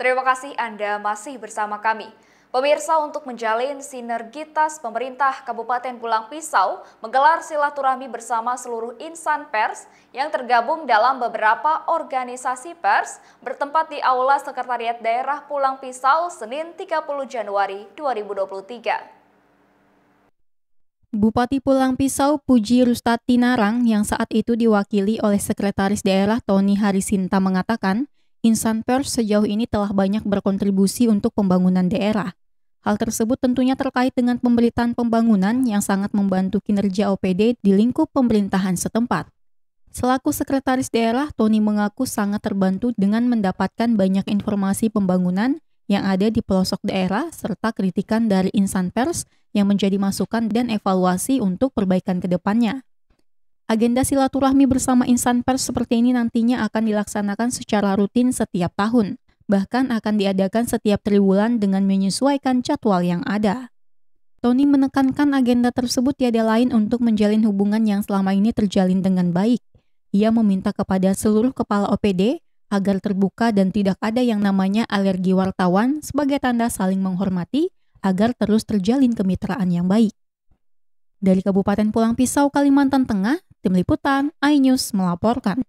Terima kasih Anda masih bersama kami. Pemirsa untuk menjalin sinergitas pemerintah Kabupaten Pulang Pisau menggelar silaturahmi bersama seluruh insan pers yang tergabung dalam beberapa organisasi pers bertempat di Aula Sekretariat Daerah Pulang Pisau Senin 30 Januari 2023. Bupati Pulang Pisau Puji Rustati Narang yang saat itu diwakili oleh Sekretaris Daerah Tony Harisinta mengatakan, insan pers sejauh ini telah banyak berkontribusi untuk pembangunan daerah. Hal tersebut tentunya terkait dengan pemberitaan pembangunan yang sangat membantu kinerja OPD di lingkup pemerintahan setempat. Selaku sekretaris daerah, Tony mengaku sangat terbantu dengan mendapatkan banyak informasi pembangunan yang ada di pelosok daerah serta kritikan dari insan pers yang menjadi masukan dan evaluasi untuk perbaikan kedepannya. Agenda silaturahmi bersama insan pers seperti ini nantinya akan dilaksanakan secara rutin setiap tahun, bahkan akan diadakan setiap triwulan dengan menyesuaikan jadwal yang ada. Tony menekankan agenda tersebut tiada lain untuk menjalin hubungan yang selama ini terjalin dengan baik. Ia meminta kepada seluruh kepala OPD agar terbuka dan tidak ada yang namanya alergi wartawan sebagai tanda saling menghormati agar terus terjalin kemitraan yang baik. Dari Kabupaten Pulang Pisau, Kalimantan Tengah, Tim Liputan, iNews melaporkan.